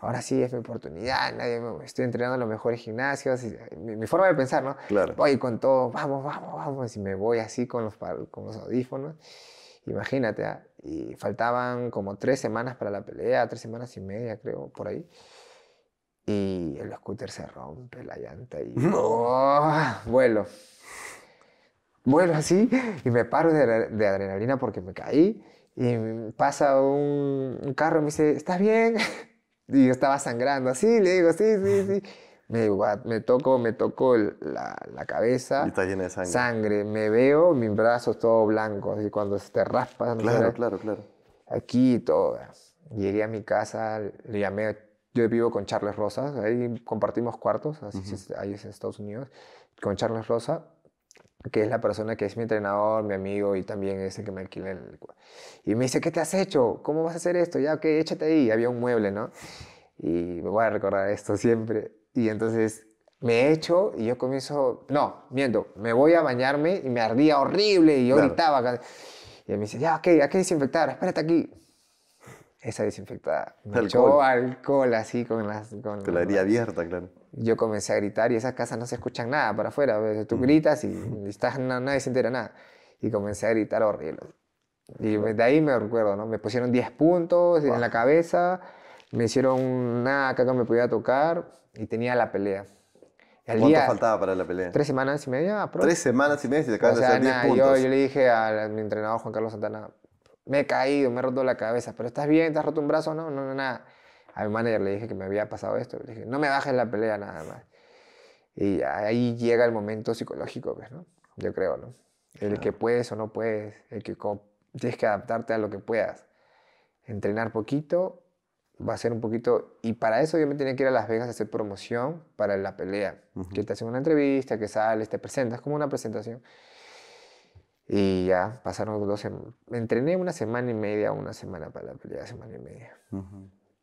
Ahora sí es mi oportunidad, nadie me, estoy entrenando en los mejores gimnasios, mi, mi, forma de pensar, ¿no? Claro. Voy con todo, vamos, vamos, vamos, y me voy así con los, con los audífonos. Imagínate, ah, y faltaban como tres semanas para la pelea, tres semanas y media creo, por ahí. Y el scooter se rompe la llanta y *laughs* ¡oh! vuelo. Vuelo así y me paro de, adrenalina porque me caí y pasa un, carro y me dice, ¿estás bien? *laughs* Y yo estaba sangrando así, le digo, sí, sí, sí me, toco, me la, cabeza. está llena de sangre. Sangre. Me veo, mis brazos todo blancos. Y cuando se te raspan. Claro, claro, claro. Aquí todo. Llegué a mi casa, le llamé. Yo vivo con Charles Rosa, ahí compartimos cuartos, así es, ahí en Estados Unidos, con Charles Rosa, que es la persona que es mi entrenador, mi amigo y también es el que me alquila Y me dice, ¿qué te has hecho? ¿Cómo vas a hacer esto? Ya, ok, échate ahí. Había un mueble, ¿no? Y me voy a recordar esto siempre y entonces me echo y yo comienzo, no, miento, me voy a bañarme y me ardía horrible y yo gritaba. Y me dice, ya, ok, hay que desinfectar, espérate aquí. Esa desinfectada. Me alcohol. alcohol así con las... Con, la herida abierta, claro. Yo comencé a gritar y esas casas no se escuchan nada para afuera. Pues, tú gritas y estás, nadie se entera nada. Y comencé a gritar horrible. Y de ahí me recuerdo, ¿no? Me pusieron 10 puntos en la cabeza me hicieron nada, acá me podía tocar y tenía la pelea. ¿Cuánto día, faltaba para la pelea? Tres semanas y media, Tres semanas y media y te acabas de hacer Yo, le dije a mi entrenador Juan Carlos Santana, me he caído, me he roto la cabeza, pero ¿estás bien? ¿Te has roto un brazo? No, no, no, nada. A mi manager le dije que me había pasado esto. Le dije, no me bajes la pelea nada más. Y ahí llega el momento psicológico, ¿ves? Pues, ¿no? Yo creo, ¿no? El que puedes o no puedes, el que tienes que adaptarte a lo que puedas. Entrenar poquito va a ser un poquito... Y para eso yo me tenía que ir a Las Vegas a hacer promoción para la pelea. Que te hacen una entrevista, que sales, te presentas, como una presentación. Y ya pasaron dos semanas. Entrené una semana y media, una semana para la pelea, semana y media.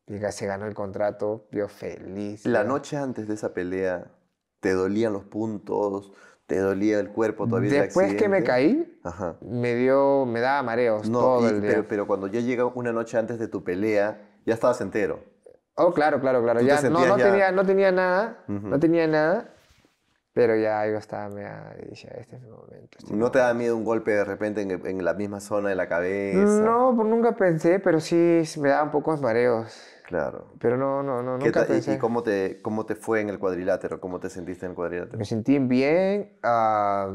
Y ya se ganó el contrato, yo feliz. La noche antes de esa pelea, ¿te dolían los puntos? ¿Te dolía el cuerpo todavía? Después que me caí, me dio, me daba mareos todo el Pero, pero, cuando ya llega una noche antes de tu pelea, ya estabas entero. Oh, claro, claro, claro. Ya, no, no, Tenía, no tenía nada, no tenía nada, pero ya yo estaba, me dije, este es el momento. Este ¿No te da miedo un golpe de repente en, la misma zona de la cabeza? No, pues nunca pensé, pero sí me daban pocos mareos. Claro. Pero no, no, no, nunca pensé. ¿Y cómo te, cómo te fue en el cuadrilátero? ¿Cómo te sentiste en el cuadrilátero? Me sentí bien, ah,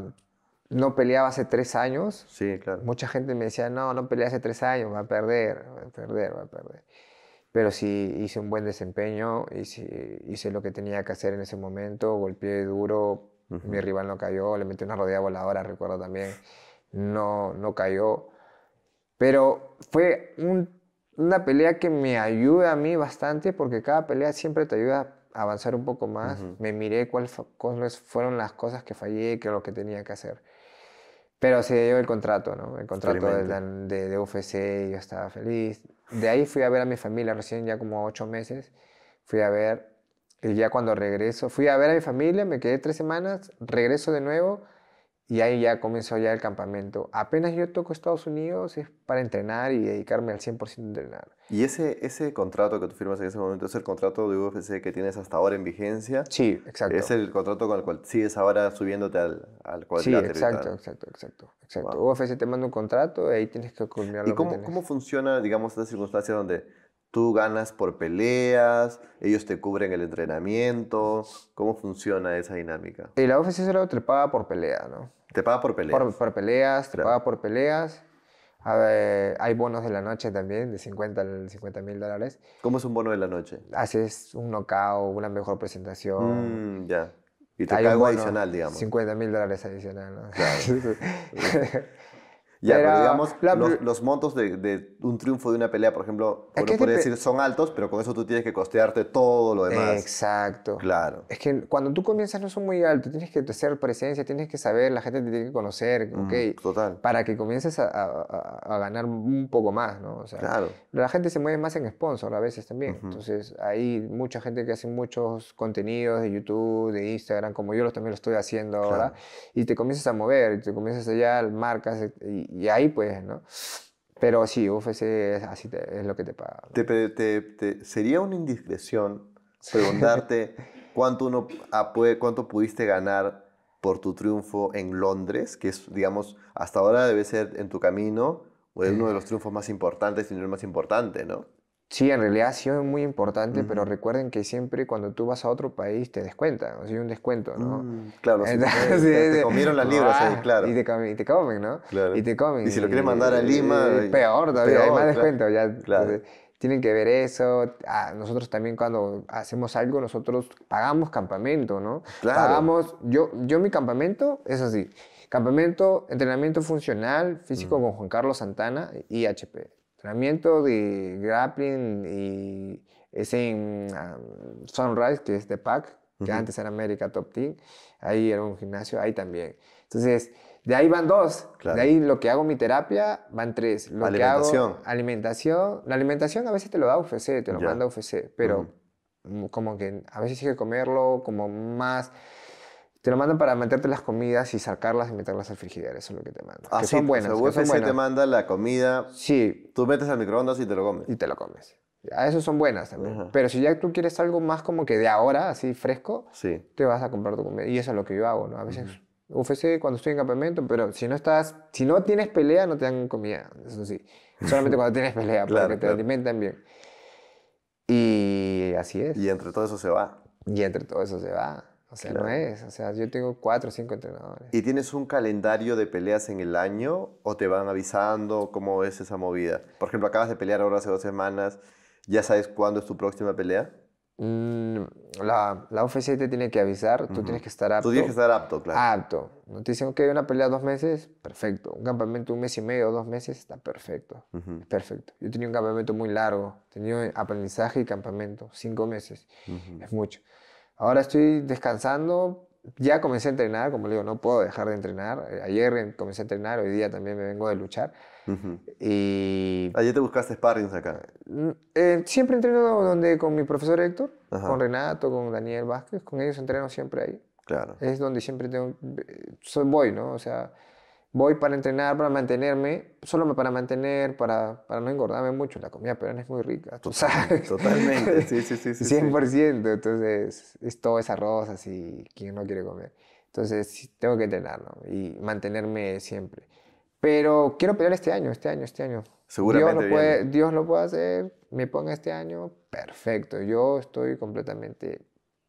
no peleaba hace tres años. Sí, claro. Mucha gente me decía, no, no peleé hace tres años, va a perder, va a perder, va a perder pero sí hice un buen desempeño, hice, hice lo que tenía que hacer en ese momento, golpeé duro, mi rival no cayó, le metí una rodilla voladora, recuerdo también, no, no cayó, pero fue una pelea que me ayuda a mí bastante porque cada pelea siempre te ayuda a avanzar un poco más, me miré cuáles fueron las cosas que fallé, qué es lo que tenía que hacer. Pero se dio el contrato, ¿no? El contrato de, de, de UFC, yo estaba feliz de ahí fui a ver a mi familia, recién ya como ocho meses, fui a ver, y ya cuando regreso, fui a ver a mi familia, me quedé tres semanas, regreso de nuevo y ahí ya comenzó ya el campamento. Apenas yo toco Estados Unidos es para entrenar y dedicarme al 100% a entrenar. ¿Y ese, ese contrato que tú firmas en ese momento es el contrato de UFC que tienes hasta ahora en vigencia? Sí, exacto. Es el contrato con el cual sigues ahora subiéndote al, al Sí, exacto, exacto, exacto, exacto. UFC te manda un contrato y ahí tienes que culminar ¿Y cómo, cómo funciona, digamos, esta circunstancia donde tú ganas por peleas, ellos te cubren el entrenamiento. ¿Cómo funciona esa dinámica? Y la oficina solo te paga por pelea, ¿no? Te paga por peleas. Por, peleas, te paga por peleas. hay bonos de la noche también, de 50 50 mil dólares. ¿Cómo es un bono de la noche? Haces un knockout, una mejor presentación. Mm, ya. Y te hay adicional, digamos. 50 mil dólares adicional. Claro. *laughs* *laughs* Ya, pero digamos, los, montos de, un triunfo de una pelea, por ejemplo, decir son altos, pero con eso tú tienes que costearte todo lo demás. Exacto. Claro. Es que cuando tú comienzas no son muy altos, tienes que hacer presencia, tienes que saber, la gente te tiene que conocer, mm, ¿ok? Total. Para que comiences a, ganar un poco más, ¿no? O sea, claro. La gente se mueve más en sponsor a veces también. Entonces, hay mucha gente que hace muchos contenidos de YouTube, de Instagram, como yo también lo estoy haciendo ahora, y te comienzas a mover, y te comienzas allá, marcas y y ahí pues, ¿no? Pero sí, UFC así es lo que te paga. sería una indiscreción preguntarte *laughs* cuánto, uno, cuánto pudiste ganar por tu triunfo en Londres, que es, digamos, hasta ahora debe ser en tu camino, o pues, uno de los triunfos más importantes, si no el más importante, ¿no? Sí, en realidad sí es muy importante, pero recuerden que siempre cuando tú vas a otro país te descuentan, o sea, un descuento, ¿no? Mm, claro, sí, te, *laughs* comieron las libras ah, claro. Y te, comen, ¿no? Y te comen. Y si lo quieres mandar a Lima... peor todavía, hay más descuento ya. Claro. Eh, tienen que ver eso. Ah, nosotros también cuando hacemos algo, nosotros pagamos campamento, ¿no? Claro. Pagamos, yo, yo mi campamento es así. Campamento, entrenamiento funcional, físico con Juan Carlos Santana y HP entrenamiento de grappling y es en mm, ah, Sunrise, que es de PAC, que antes era América Top Team, ahí era un gimnasio, ahí también. Entonces, de ahí van dos. De ahí lo que hago mi terapia van tres. Lo alimentación. Que hago, alimentación. La alimentación a veces te lo da UFC, te lo manda UFC, pero como que a veces hay que comerlo como más te lo mandan para meterte las comidas y sacarlas y meterlas al frigidero. Eso es lo que te mandan. Ah, que son pues, buenas. O te manda la comida. Sí. Tú metes al microondas y te lo comes. Y te lo comes. A eso son buenas también. Pero si ya tú quieres algo más como que de ahora, así fresco, sí. te vas a comprar tu comida. Y eso es lo que yo hago, ¿no? A veces UFC cuando estoy en campamento, pero si no estás, si no tienes pelea, no te dan comida. Eso sí. Solamente *laughs* cuando tienes pelea, porque te alimentan bien. Y así es. Y entre todo eso se va. Y entre todo eso se va. O sea, no es. O sea, yo tengo cuatro o cinco entrenadores. ¿Y tienes un calendario de peleas en el año o te van avisando cómo es esa movida? Por ejemplo, acabas de pelear ahora hace dos semanas. ¿Ya sabes cuándo es tu próxima pelea? Mm, la, la UFC te tiene que avisar. Tú tienes que estar apto. Tú tienes que estar apto, claro. Apto. No te dicen, que hay una pelea dos meses, perfecto. Un campamento un mes y medio, dos meses, está perfecto. Perfecto. Yo tenía un campamento muy largo. Tenía aprendizaje y campamento, cinco meses. Es mucho. Ahora estoy descansando, ya comencé a entrenar, como le digo, no puedo dejar de entrenar. Eh, ayer comencé a entrenar, hoy día también me vengo de luchar. y... ¿Ayer te buscaste sparring acá? Mm, eh, siempre entreno donde, con mi profesor Héctor, con Renato, con Daniel Vázquez, con ellos entreno siempre ahí. Claro. Es donde siempre tengo, eh, soy, voy, ¿no? O sea, voy para entrenar, para mantenerme, solo para mantener, para, para no engordarme mucho. La comida peruana es muy rica, tú sabes. Totalmente, *laughs* sí, sí, sí. sí 100%, entonces es todo es arroz, así, quién no quiere comer. Entonces tengo que entrenarlo ¿no? y mantenerme siempre. Pero quiero pelear este año, este año, este año. Seguramente. Dios lo, puede, Dios lo puede hacer, me ponga este año, perfecto. Yo estoy completamente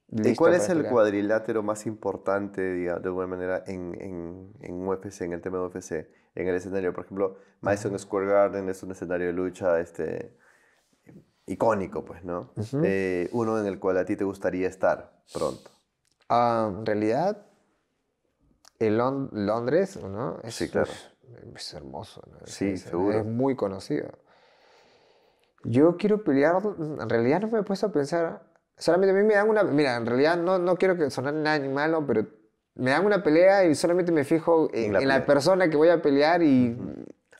¿Y cuál es el cuadrilátero más importante, digamos, de alguna manera, en, en, en, UFC, en el tema de UFC, en el escenario? Por ejemplo, Madison Square Garden es un escenario de lucha este, icónico, pues, ¿no? Eh, uno en el cual a ti te gustaría estar pronto. Ah, en realidad, el Londres, ¿no? Es, sí, claro. es hermoso, ¿no? Sí, seguro. Es muy conocido. Yo quiero pelear, en realidad no me he puesto a pensar Solamente a mí me dan una... Mira, en realidad no, no quiero que sonar nada ni malo, pero me dan una pelea y solamente me fijo en, la, persona que voy a pelear y,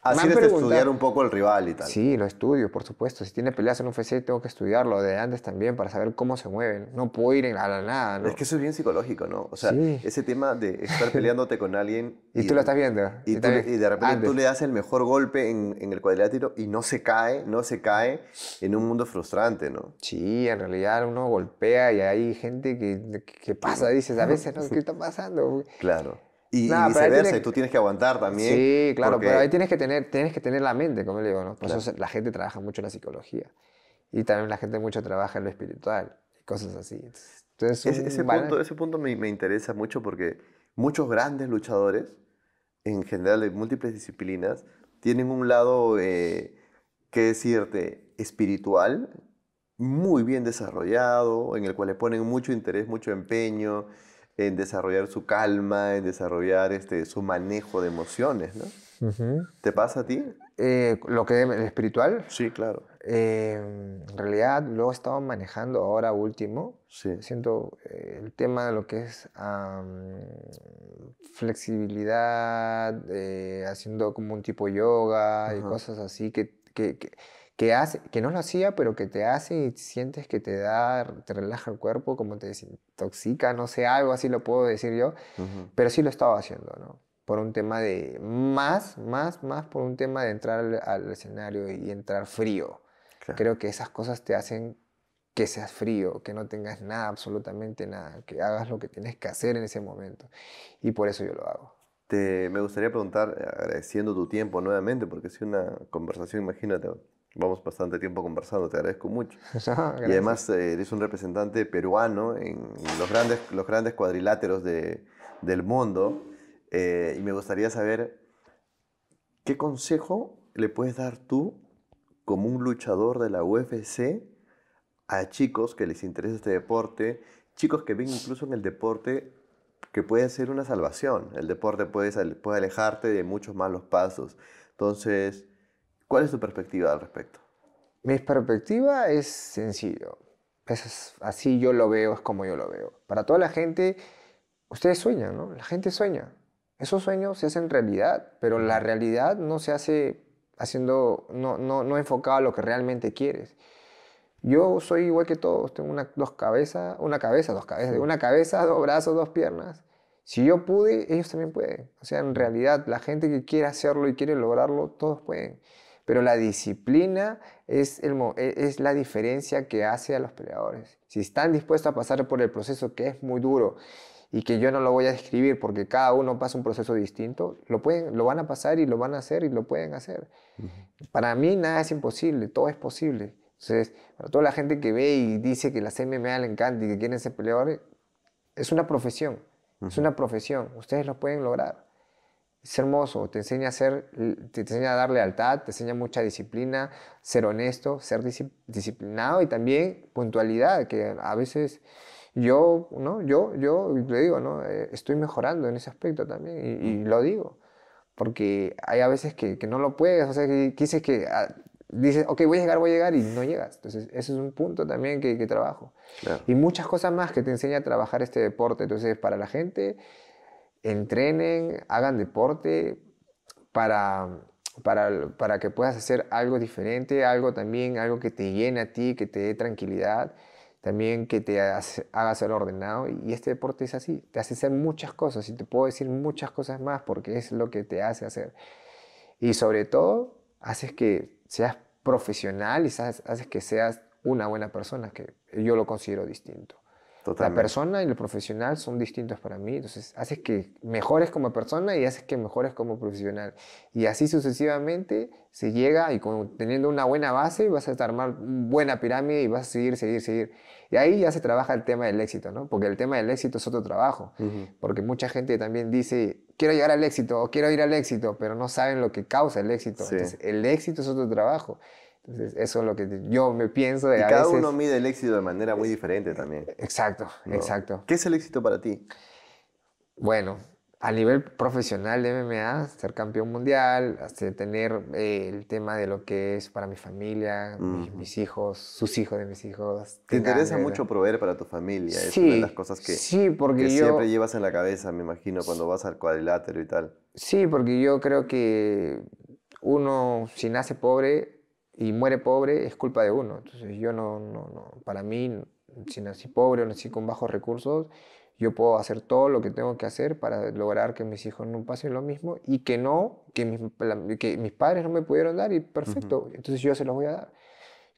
Así es estudiar un poco el rival y tal. Sí, lo estudio, por supuesto. Si tiene peleas en un UFC, tengo que estudiarlo de antes también para saber cómo se mueven. No puedo ir a la nada. ¿no? Es que eso es bien psicológico, ¿no? O sea, ese tema de estar *laughs* peleándote con alguien. Y, tú lo estás viendo. Y, de repente tú le das el mejor golpe en, en, el cuadrilátero y no se cae, no se cae en un mundo frustrante, ¿no? Sí, en realidad uno golpea y hay gente que, que pasa, dices a veces, ¿no? ¿Qué está pasando? Claro. Y, viceversa, y tú tienes que aguantar también. Sí, claro, pero ahí tienes que, tener, tienes que tener la mente, como le digo, ¿no? Por eso la gente trabaja mucho en la psicología. Y también la gente mucho trabaja en lo espiritual, y cosas así. Entonces, ese, punto, ese punto me, me interesa mucho porque muchos grandes luchadores, en general de múltiples disciplinas, tienen un lado, eh, qué decirte, espiritual, muy bien desarrollado, en el cual le ponen mucho interés, mucho empeño en desarrollar su calma, en desarrollar este, su manejo de emociones, ¿no? ¿Te pasa a ti? Eh, ¿Lo que es espiritual? Sí, claro. Eh, en realidad lo he estado manejando ahora último. Siento eh, el tema de lo que es flexibilidad, haciendo como un tipo yoga y cosas así que que, hace, que no lo hacía, pero que te hace y sientes que te da, te relaja el cuerpo, como te desintoxica, no sé, algo así lo puedo decir yo, pero sí lo estaba haciendo, ¿no? Por un tema de, más, más, más por un tema de entrar al, escenario y entrar frío. Creo que esas cosas te hacen que seas frío, que no tengas nada, absolutamente nada, que hagas lo que tienes que hacer en ese momento. Y por eso yo lo hago. Este, me gustaría preguntar, eh, agradeciendo tu tiempo nuevamente, porque es una conversación, imagínate, vamos bastante tiempo conversando, te agradezco mucho. *laughs* y además eh, eres un representante peruano en los grandes, los grandes cuadriláteros del mundo, eh, y me gustaría saber qué consejo le puedes dar tú como un luchador de la UFC a chicos que les interesa este deporte, chicos que ven incluso en el deporte que puede ser una salvación. El deporte puede, puede alejarte de muchos malos pasos. Entonces, ¿cuál es tu perspectiva al respecto? Mi perspectiva es sencillo. así yo lo veo, es como yo lo veo. Para toda la gente, ustedes sueñan, ¿no? La gente sueña. Esos sueños se hacen realidad, pero la realidad no se hace haciendo, no, no, no enfocada a lo que realmente quieres. Yo soy igual que todos, tengo una, dos cabezas, una cabeza, dos cabezas, una cabeza, dos brazos, dos piernas. Si yo pude, ellos también pueden. O sea, en realidad, la gente que quiere hacerlo y quiere lograrlo, todos pueden. Pero la disciplina es, e, es la diferencia que hace a los peleadores. Si están dispuestos a pasar por el proceso que es muy duro y que yo no lo voy a describir porque cada uno pasa un proceso distinto, lo, pueden, lo van a pasar y lo van a hacer y lo pueden hacer. Para mí nada es imposible, todo es posible. Entonces, para toda la gente que ve y dice que las MMA le encanta y que quieren ser peleadores, es una profesión, es una profesión, ustedes lo pueden lograr. Es hermoso, te enseña a ser, te enseña a dar lealtad, te enseña mucha disciplina, ser honesto, ser disciplinado y también puntualidad, que a veces yo, ¿no? Yo, yo le digo, ¿no? Eh, estoy mejorando en ese aspecto también y, y lo digo, porque hay a veces que, que no lo puedes, o sea, que dices que ah, dices, ok, voy a llegar, voy a llegar y no llegas. Entonces, ese es un punto también que, trabajo. Y muchas cosas más que te enseña a trabajar este deporte. Entonces, para la gente, entrenen, hagan deporte para, para, para que puedas hacer algo diferente, algo también, algo que te llene a ti, que te dé tranquilidad también que te haga ser ordenado y este deporte es así, te hace hacer muchas cosas y te puedo decir muchas cosas más porque es lo que te hace hacer. Y sobre todo, haces que seas profesional y haces que seas una buena persona, que yo lo considero distinto. La persona y el profesional son distintos para mí, entonces haces que mejores como persona y haces que mejores como profesional. Y así sucesivamente se llega y con, teniendo una buena base vas a armar una buena pirámide y vas a seguir, seguir, seguir. Y ahí ya se trabaja el tema del éxito, ¿no? Porque el tema del éxito es otro trabajo, porque mucha gente también dice, quiero llegar al éxito o quiero ir al éxito, pero no saben lo que causa el éxito. Entonces, el éxito es otro trabajo. Entonces, eso es lo que yo me pienso. y cada uno mide el éxito de manera muy diferente eh, también. Exacto, exacto. ¿Qué es el éxito para ti? Bueno, a nivel profesional de MMA, ser campeón mundial, tener eh, el tema de lo que es para mi familia, mis, hijos, sus hijos de mis hijos. ¿Te interesa mucho proveer para tu familia? es una de las cosas que, sí, porque siempre llevas en la cabeza, me imagino, cuando vas al cuadrilátero y tal. Sí, porque yo creo que uno, si nace pobre, y muere pobre, es culpa de uno. Entonces yo no, no, no, para mí, si nací pobre o nací con bajos recursos, yo puedo hacer todo lo que tengo que hacer para lograr que mis hijos no pasen lo mismo y que no, que mis, que mis padres no me pudieron dar y perfecto, entonces yo se los voy a dar.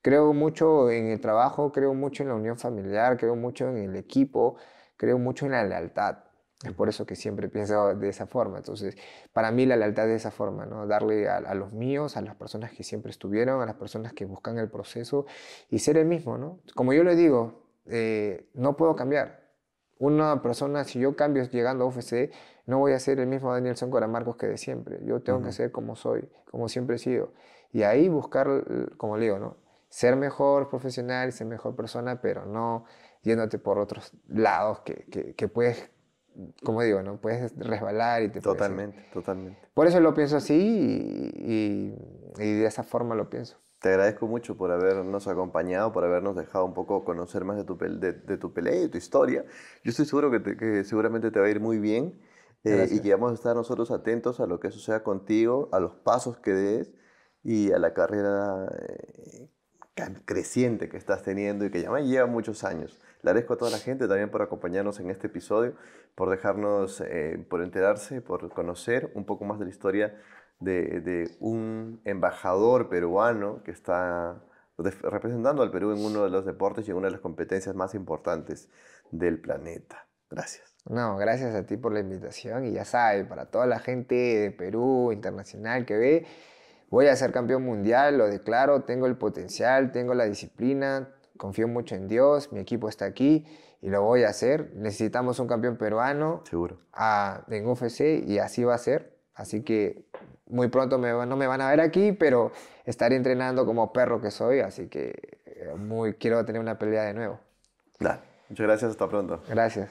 Creo mucho en el trabajo, creo mucho en la unión familiar, creo mucho en el equipo, creo mucho en la lealtad. Es por eso que siempre he pensado de esa forma. Entonces, para mí la lealtad es esa forma, ¿no? Darle a, los míos, a las personas que siempre estuvieron, a las personas que buscan el proceso y ser el mismo, ¿no? Como yo le digo, eh, no puedo cambiar. Una persona, si yo cambio llegando a UFC, no voy a ser el mismo Danielson Coramarcos que de siempre. Yo tengo que ser como soy, como siempre he sido. Y ahí buscar, como le digo, ¿no? Ser mejor profesional, ser mejor persona, pero no yéndote por otros lados que, que, que puedes como digo, ¿no? Puedes resbalar y te Totalmente, totalmente. Por eso lo pienso así y, de esa forma lo pienso. Te agradezco mucho por habernos acompañado, por habernos dejado un poco conocer más de tu, de, tu pelea y de tu historia. Yo estoy seguro que, seguramente te va a ir muy bien eh, y que vamos a estar nosotros atentos a lo que suceda contigo, a los pasos que des y a la carrera eh, creciente que estás teniendo y que ya lleva muchos años. Le agradezco a toda la gente también por acompañarnos en este episodio, por dejarnos, eh, por enterarse, por conocer un poco más de la historia de, de un embajador peruano que está representando al Perú en uno de los deportes y en una de las competencias más importantes del planeta. Gracias. No, gracias a ti por la invitación y ya sabes, para toda la gente de Perú, internacional que ve, voy a ser campeón mundial, lo declaro, tengo el potencial, tengo la disciplina, confío mucho en Dios, mi equipo está aquí y lo voy a hacer. Necesitamos un campeón peruano Seguro. en UFC y así va a ser. Así que muy pronto me, no me van a ver aquí, pero estaré entrenando como perro que soy, así que eh, muy, quiero tener una pelea de nuevo. Muchas gracias, hasta pronto. Gracias.